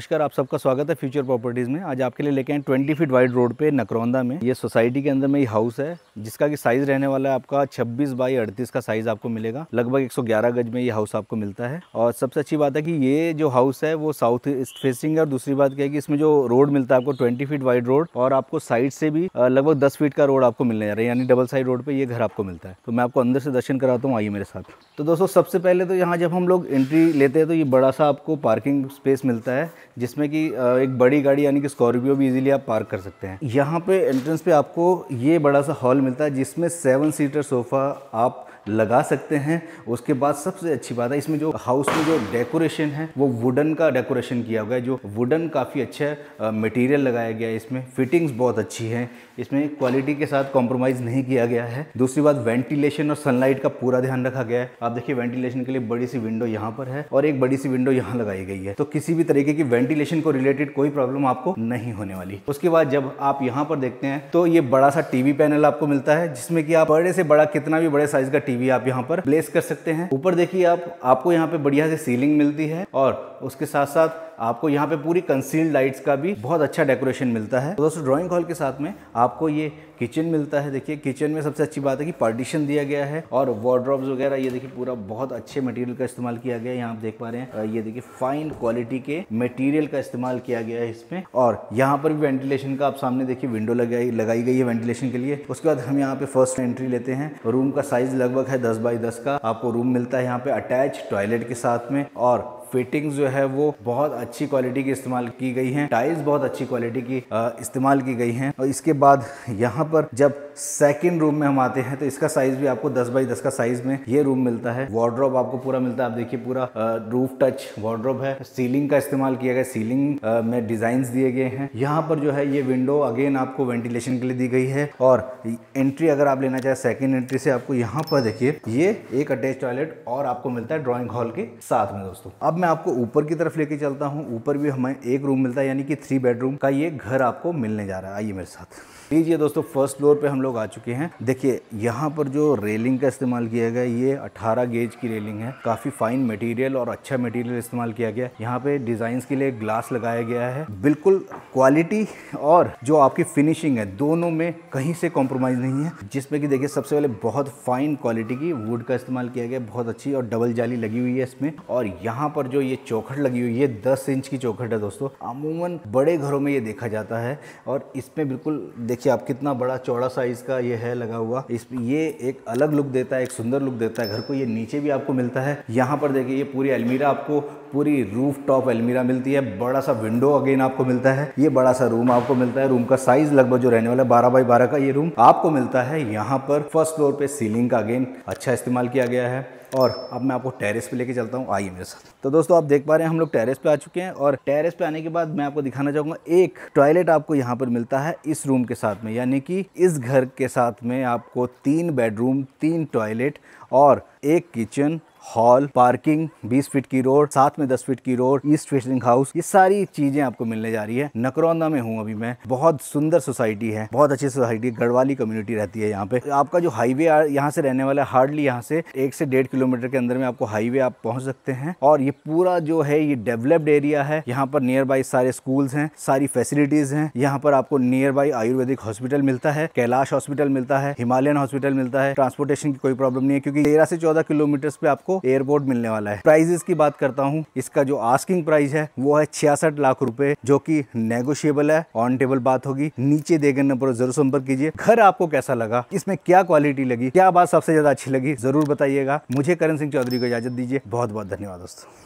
नमस्कार आप सबका स्वागत है फ्यूचर प्रॉपर्टीज़ में आज आपके लिए लेके आए ट्वेंटी फीट वाइड रोड पे नकरौंदा में ये सोसाइटी के अंदर में ये हाउस है जिसका कि साइज़ रहने वाला है आपका 26 बाई 38 का साइज़ आपको मिलेगा लगभग 111 गज में ये हाउस आपको मिलता है और सबसे अच्छी बात है कि ये जो हाउस है वो साउथ ईस्ट फेसिंग है और दूसरी बात क्या है कि इसमें जो रोड मिलता है आपको ट्वेंटी फीट वाइड रोड और आपको साइड से भी लगभग दस फीट का रोड आपको मिलने जा रहा है यानी डबल साइड रोड पर ये घर आपको मिलता है तो मैं आपको अंदर से दर्शन कराता हूँ आइए मेरे साथ तो दोस्तों सबसे पहले तो यहाँ जब हम लोग एंट्री लेते हैं तो ये बड़ा सा आपको पार्किंग स्पेस मिलता है जिसमें कि एक बड़ी गाड़ी यानी कि स्कॉर्पियो भी इजीली आप पार्क कर सकते हैं यहाँ पे एंट्रेंस पे आपको ये बड़ा सा हॉल मिलता है जिसमें सेवन सीटर सोफ़ा आप लगा सकते हैं उसके बाद सबसे अच्छी बात है इसमें जो हाउस में जो डेकोरेशन है वो वुडन का डेकोरेशन किया हुआ है जो वुडन काफ़ी अच्छा मटेरियल लगाया गया है इसमें फिटिंग्स बहुत अच्छी है इसमें क्वालिटी के साथ कॉम्प्रोमाइज़ नहीं किया गया है दूसरी बात वेंटिलेशन और सनलाइट का पूरा ध्यान रखा गया है आप देखिए वेंटिलेशन के लिए बड़ी सी विंडो यहाँ पर है और एक बड़ी सी विंडो यहाँ लगाई गई है तो किसी भी तरीके की वेंटिलेशन को रिलेटेड कोई प्रॉब्लम आपको नहीं होने वाली उसके बाद जब आप यहाँ पर देखते हैं तो ये बड़ा सा टीवी पैनल आपको मिलता है जिसमें कि आप बड़े से बड़ा कितना भी बड़े साइज का टीवी आप यहाँ पर प्लेस कर सकते हैं ऊपर देखिए आप आपको यहाँ पे बढ़िया से सीलिंग मिलती है और उसके साथ साथ आपको यहाँ पे पूरी कंसील्ड लाइट्स का भी बहुत अच्छा डेकोरेशन मिलता है तो दोस्तों ड्राइंग हॉल के साथ में आपको ये किचन मिलता है देखिए किचन में सबसे अच्छी बात है कि पार्टीशन दिया गया है और वार्ड्रॉब्स वगैरह ये देखिए पूरा बहुत अच्छे मटेरियल का इस्तेमाल किया गया है यहाँ आप देख पा रहे हैं ये देखिए फाइन क्वालिटी के मटेरियल का इस्तेमाल किया गया है इसमें और यहाँ पर भी वेंटिलेशन का आप सामने देखिए विंडो लगाई लगाई गई है वेंटिलेशन के लिए उसके बाद हम यहाँ पे फर्स्ट एंट्री लेते हैं रूम का साइज लगभग है दस बाई दस का आपको रूम मिलता है यहाँ पे अटैच टॉयलेट के साथ में और फिटिंग्स जो है वो बहुत अच्छी क्वालिटी की इस्तेमाल की गई हैं टाइल्स बहुत अच्छी क्वालिटी की इस्तेमाल की गई हैं और इसके बाद यहाँ पर जब सेकेंड रूम में हम आते हैं तो इसका साइज भी आपको दस बाई दस का साइज में ये रूम मिलता है वार्ड्रॉप आपको पूरा मिलता है आप देखिए पूरा रूफ टच वार्ड्रॉप है सीलिंग का इस्तेमाल किया गया सीलिंग में डिजाइन दिए गए हैं यहाँ पर जो है ये विंडो अगेन आपको वेंटिलेशन के लिए दी गई है और एंट्री अगर आप लेना चाहे सेकेंड एंट्री से आपको यहाँ पर देखिए ये एक अटैच टॉयलेट और आपको मिलता है ड्रॉइंग हॉल के साथ में दोस्तों अब मैं आपको ऊपर की तरफ लेके चलता हूँ ऊपर भी हमें एक रूम मिलता है यानी कि थ्री बेडरूम का ये घर आपको मिलने जा रहा है आइए मेरे साथ लीजिए दोस्तों फर्स्ट फ्लोर पे हम लोग आ चुके हैं देखिए यहाँ पर जो रेलिंग का इस्तेमाल किया गया ये 18 गेज की रेलिंग है काफी फाइन मटेरियल और अच्छा मटेरियल इस्तेमाल किया गया यहाँ पे डिजाइन के लिए ग्लास लगाया गया है बिल्कुल क्वालिटी और जो आपकी फिनिशिंग है दोनों में कहीं से कॉम्प्रोमाइज नहीं है जिसमें कि देखिए सबसे पहले बहुत फाइन क्वालिटी की वुड का इस्तेमाल किया गया बहुत अच्छी और डबल जाली लगी हुई है इसमें और यहाँ पर जो ये चौखट लगी हुई है दस इंच की चौखट है दोस्तों अमूमन बड़े घरों में ये देखा जाता है और इसमें बिल्कुल देखिए आप कितना बड़ा चौड़ा साइज का ये है लगा हुआ इस ये एक अलग लुक देता है एक सुंदर लुक देता है घर को ये नीचे भी आपको मिलता है यहाँ पर देखिए ये पूरी अलमीरा आपको पूरी रूफ टॉप अलमीरा मिलती है बड़ा सा विंडो अगेन आपको मिलता है ये बड़ा सा रूम आपको मिलता है रूम का साइज लगभग जो रहने वाला है बारह बाई बारह का ये रूम आपको मिलता है यहाँ पर फर्स्ट फ्लोर पे सीलिंग का अगेन अच्छा इस्तेमाल किया गया है और अब मैं आपको टेरेस पे लेके चलता हूँ आइए मेरे साथ तो दोस्तों आप देख पा रहे हैं हम लोग टेरेस पे आ चुके हैं और टेरेस पे आने के बाद मैं आपको दिखाना चाहूंगा एक टॉयलेट आपको यहाँ पर मिलता है इस रूम के साथ में यानी कि इस घर के साथ में आपको तीन बेडरूम तीन टॉयलेट और एक किचन हॉल पार्किंग 20 फीट की रोड साथ में 10 फीट की रोड ईस्ट फेसिंग हाउस ये सारी चीजें आपको मिलने जा रही है नकरौंदा में हूँ अभी मैं बहुत सुंदर सोसाइटी है बहुत अच्छी सोसाइटी गढ़वाली कम्युनिटी रहती है यहाँ पे आपका जो हाईवे यहाँ से रहने वाला है हार्डली यहाँ से एक से डेढ़ किलोमीटर के अंदर में आपको हाईवे आप पहुंच सकते हैं और ये पूरा जो है ये डेवलप्ड एरिया है यहाँ पर नियर बाई सारे स्कूल है सारी फैसिलिटीज है यहाँ पर आपको नियर बाई आयुर्वेदिक हॉस्पिटल मिलता है कैलाश हॉस्पिटल मिलता है हिमालयन हॉस्पिटल मिलता है ट्रांसपोर्टेशन की कोई प्रॉब्लम नहीं है क्योंकि तेरह से चौदह किलोमीटर पे आपको आपको एयरपोर्ट मिलने वाला है प्राइजेस की बात करता हूँ इसका जो आस्किंग प्राइस है वो है छियासठ लाख रुपए जो की नेगोशियबल है ऑन टेबल बात होगी नीचे दिए नंबर जरूर संपर्क कीजिए घर आपको कैसा लगा इसमें क्या क्वालिटी लगी क्या बात सबसे ज्यादा अच्छी लगी जरूर बताइएगा मुझे करण सिंह चौधरी को इजाजत दीजिए बहुत बहुत धन्यवाद दोस्तों